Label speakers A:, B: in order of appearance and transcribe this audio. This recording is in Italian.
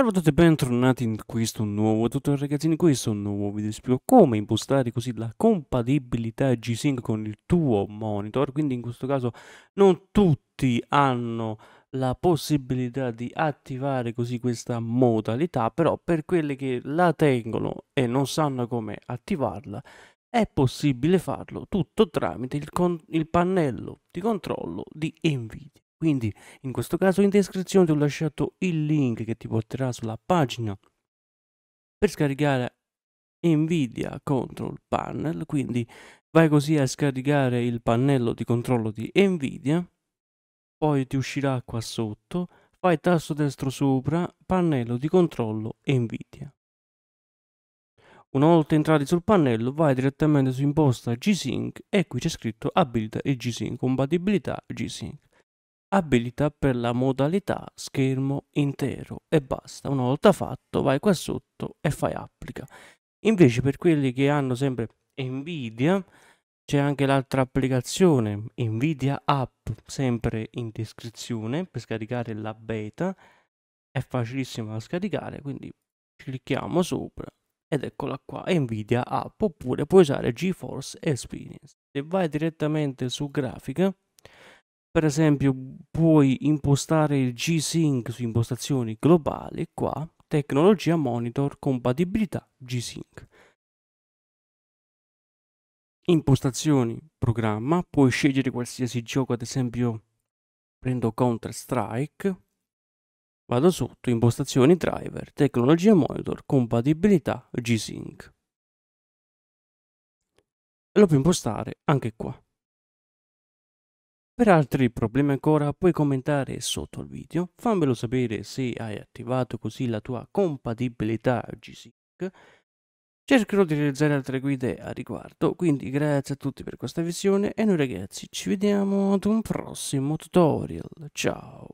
A: Salve a tutti e bentornati in questo nuovo tutorial ragazzi, in questo nuovo video vi spiego come impostare così la compatibilità G-Sync con il tuo monitor, quindi in questo caso non tutti hanno la possibilità di attivare così questa modalità, però per quelli che la tengono e non sanno come attivarla è possibile farlo tutto tramite il, il pannello di controllo di Nvidia. Quindi in questo caso in descrizione ti ho lasciato il link che ti porterà sulla pagina per scaricare Nvidia Control Panel, quindi vai così a scaricare il pannello di controllo di Nvidia, poi ti uscirà qua sotto, fai tasto destro sopra, pannello di controllo Nvidia. Una volta entrati sul pannello vai direttamente su imposta G-Sync e qui c'è scritto abilita il G-Sync, compatibilità G-Sync abilità per la modalità schermo intero e basta. Una volta fatto vai qua sotto e fai applica. Invece per quelli che hanno sempre Nvidia c'è anche l'altra applicazione Nvidia App sempre in descrizione per scaricare la beta. È facilissima da scaricare quindi clicchiamo sopra ed eccola qua Nvidia App oppure puoi usare GeForce Experience. Se vai direttamente su grafica per esempio puoi impostare il G-Sync su impostazioni globali qua tecnologia monitor compatibilità G-Sync impostazioni programma puoi scegliere qualsiasi gioco ad esempio prendo Counter Strike vado sotto impostazioni driver tecnologia monitor compatibilità G-Sync e lo puoi impostare anche qua per altri problemi ancora puoi commentare sotto il video, fammelo sapere se hai attivato così la tua compatibilità G-Sync. Cercherò di realizzare altre guide a riguardo, quindi grazie a tutti per questa visione e noi ragazzi ci vediamo ad un prossimo tutorial. Ciao!